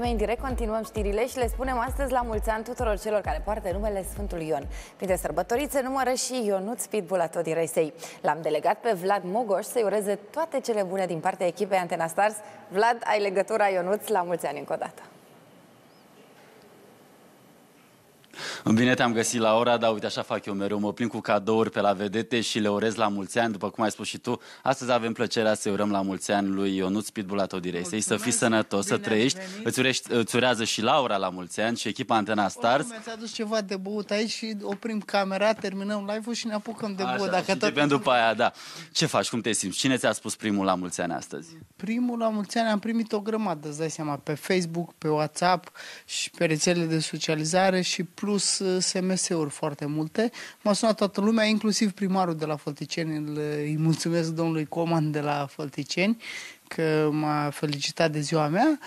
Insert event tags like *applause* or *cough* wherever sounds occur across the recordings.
Mai în direct continuăm știrile și le spunem astăzi la mulți ani tuturor celor care poartă numele Sfântul Ion. Printre sărbătorițe numără și Ionuț a tot Raisei. L-am delegat pe Vlad Mogoș să-i ureze toate cele bune din partea echipei Antena Stars. Vlad, ai legătura Ionut la mulți ani încă o dată. Bine te-am găsit la ora, dar uite, așa fac eu mereu. Mă plin cu cadouri pe la vedete și le urez la mulți ani, după cum ai spus și tu. Astăzi avem plăcerea să urăm la mulți ani lui Ionut la Atodirei. Să fii sănătos, să trăiești. Îți, urești, îți urează și Laura la mulți ani și echipa Antena Stars. Mi-ați adus ceva de băut aici și oprim camera, terminăm live-ul și ne apucăm de băut. Dacă și tot... după aia, da. Ce faci? Cum te simți? Cine ți-a spus primul la mulți ani astăzi? Primul la mulți ani am primit o grămadă, îți dai seama, pe Facebook, pe WhatsApp și pe rețelele de socializare și plus SMS-uri foarte multe. M-a sunat toată lumea, inclusiv primarul de la Fălticeni. Îi mulțumesc domnului Coman de la Fălticeni că m-a felicitat de ziua mea. Uh,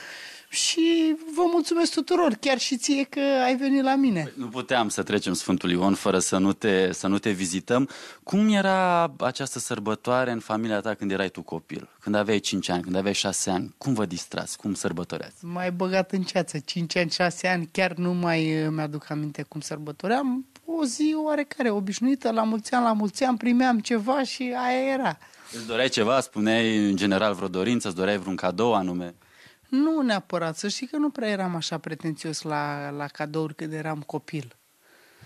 și vă mulțumesc tuturor, chiar și ție că ai venit la mine. Păi, nu puteam să trecem Sfântul Ion fără să nu te, să nu te vizităm. Cum era această sărbătoare în familia ta când erai tu copil? Când aveai 5 ani, când aveai 6 ani, cum vă distrați, cum sărbătoreați? Mai băgat în ceață, 5 ani, 6 ani, chiar nu mai uh, mi-aduc aminte cum sărbătoream. O zi oarecare, obișnuită, la mulți ani, la mulți ani, primeam ceva și aia era. Îți doreai ceva, spuneai în general vreo dorință, îți doreai vreun cadou anume? Nu neapărat, să știi că nu prea eram așa pretențios la, la cadouri când eram copil.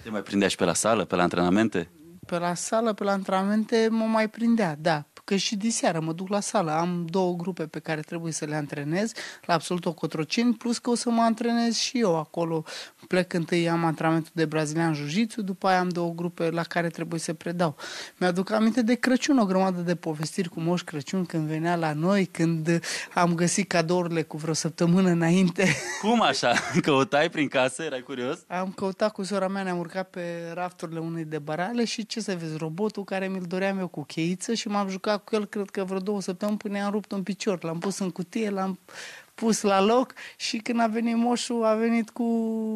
Te mai prindea și pe la sală, pe la antrenamente? Pe la sală, pe la antrenamente mă mai prindea, da că și de seară mă duc la sală. Am două grupe pe care trebuie să le antrenez la absolut o cotrocin plus că o să mă antrenez și eu acolo. Plec întâi, am antrenamentul de brazilian jiu după aia am două grupe la care trebuie să predau. Mi-aduc aminte de Crăciun, o grămadă de povestiri cu Moș Crăciun când venea la noi, când am găsit cadourile cu vreo săptămână înainte. Cum așa? *laughs* Căutai prin casă? Erai curios? Am căutat cu sora mea, ne-am urcat pe rafturile unei de barale și ce să vezi, robotul care mi-l doream eu cu cheiță și m-am jucat cu el, cred că vreo două săptămâni, până i-am rupt un picior. L-am pus în cutie, l-am pus la loc și când a venit moșul, a venit cu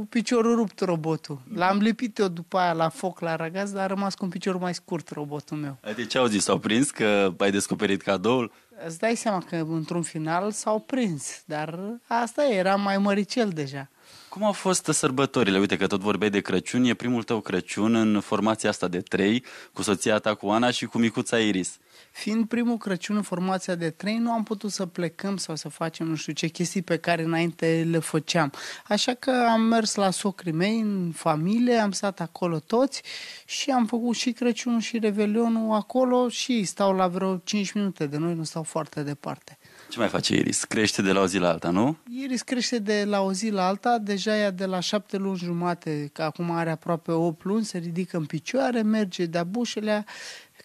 piciorul rupt robotul. L-am lipit eu după aia la foc, la ragaz, dar a rămas cu un picior mai scurt robotul meu. Adică ce au zis? S-au prins că ai descoperit cadoul? Îți dai seama că într-un final s-au prins, dar asta era mai măricel deja. Cum au fost sărbătorile? Uite că tot vorbeai de Crăciun, e primul tău Crăciun în formația asta de trei, cu soția ta, cu Ana și cu micuța Iris. Fiind primul Crăciun în formația de trei, nu am putut să plecăm sau să facem nu știu ce chestii pe care înainte le făceam. Așa că am mers la socrii mei în familie, am stat acolo toți și am făcut și Crăciunul și Revelionul acolo și stau la vreo 5 minute de noi, nu stau foarte departe. Ce mai face Iris? Crește de la o zi la alta, nu? Iris crește de la o zi la alta, deja ea de la șapte luni jumate, că acum are aproape 8 luni, se ridică în picioare, merge de-a bușelea,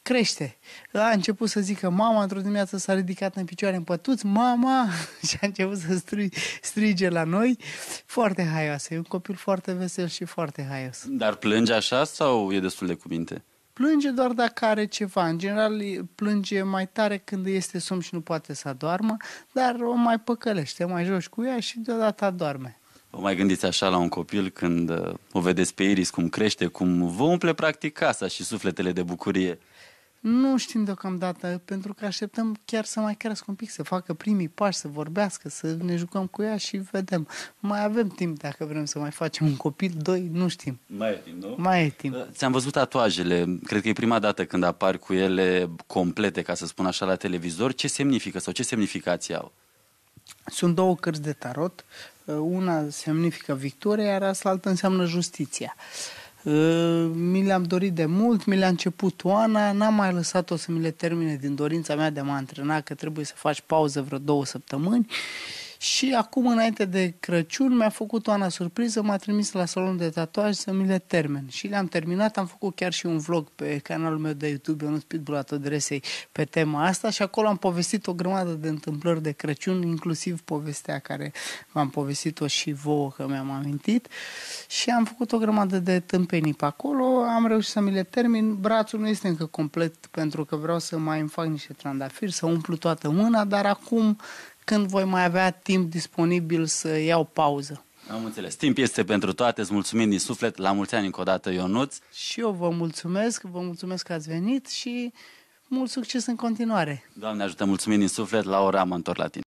crește. A început să zică mama, într-o dimineață s-a ridicat în picioare în pătuți, mama, *laughs* și a început să stri- strige la noi. Foarte haioasă, e un copil foarte vesel și foarte haios. Dar plânge așa sau e destul de cuvinte? Plânge doar dacă are ceva. În general, plânge mai tare când este somn și nu poate să adormă, dar o mai păcălește, mai joci cu ea și deodată adorme. Vă mai gândiți așa la un copil când uh, o vedeți pe Iris cum crește, cum vă umple practic casa și sufletele de bucurie. Nu știm deocamdată, pentru că așteptăm chiar să mai crească un pic, să facă primii pași, să vorbească, să ne jucăm cu ea și vedem. Mai avem timp dacă vrem să mai facem un copil, doi, nu știm. Mai e timp, nu? Mai e timp. Da, ți-am văzut tatuajele, cred că e prima dată când apar cu ele complete, ca să spun așa, la televizor. Ce semnifică sau ce semnificație au? Sunt două cărți de tarot, una semnifică victoria, iar asta înseamnă justiția. Uh, Ă, mi le-am dorit de mult, mi le-a început Oana, n-am mai lăsat-o să mi le termine din dorința mea de a mă antrena, că trebuie să faci pauză vreo două săptămâni. Uh, și acum, înainte de Crăciun, mi-a făcut o Ana surpriză, m-a trimis la salon de tatuaj să mi le termen. Și le-am terminat, am făcut chiar și un vlog pe canalul meu de YouTube, Ionuț Pitbull Atodresei, pe tema asta și acolo am povestit o grămadă de întâmplări de Crăciun, inclusiv povestea care v-am povestit-o și vouă, că mi-am amintit. Și am făcut o grămadă de tâmpenii pe acolo, am reușit să mi le termin. Brațul nu este încă complet pentru că vreau să mai îmi fac niște trandafiri, să umplu toată mâna, dar acum când voi mai avea timp disponibil să iau pauză. Am înțeles. Timp este pentru toate. Îți mulțumim din suflet. La mulți ani încă o dată, Ionuț. Și eu vă mulțumesc. Vă mulțumesc că ați venit și mult succes în continuare. Doamne ajută. Mulțumim din suflet. Laura, mă întorc la tine.